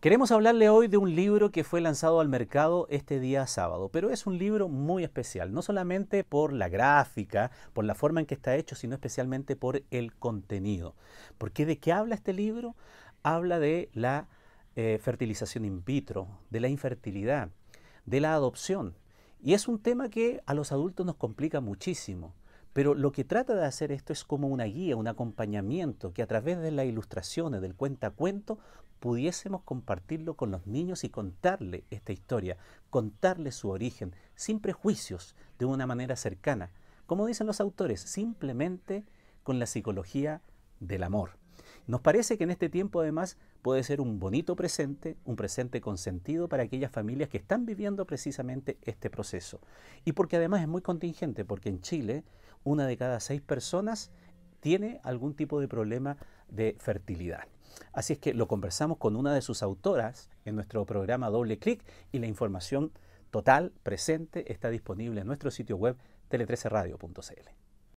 Queremos hablarle hoy de un libro que fue lanzado al mercado este día sábado, pero es un libro muy especial, no solamente por la gráfica, por la forma en que está hecho, sino especialmente por el contenido. Porque de qué habla este libro? Habla de la eh, fertilización in vitro, de la infertilidad, de la adopción. Y es un tema que a los adultos nos complica muchísimo. Pero lo que trata de hacer esto es como una guía, un acompañamiento, que a través de las ilustraciones, del cuenta-cuento, pudiésemos compartirlo con los niños y contarle esta historia, contarle su origen, sin prejuicios, de una manera cercana. Como dicen los autores, simplemente con la psicología del amor. Nos parece que en este tiempo además puede ser un bonito presente, un presente consentido para aquellas familias que están viviendo precisamente este proceso. Y porque además es muy contingente, porque en Chile una de cada seis personas tiene algún tipo de problema de fertilidad. Así es que lo conversamos con una de sus autoras en nuestro programa Doble Clic y la información total presente está disponible en nuestro sitio web tele 13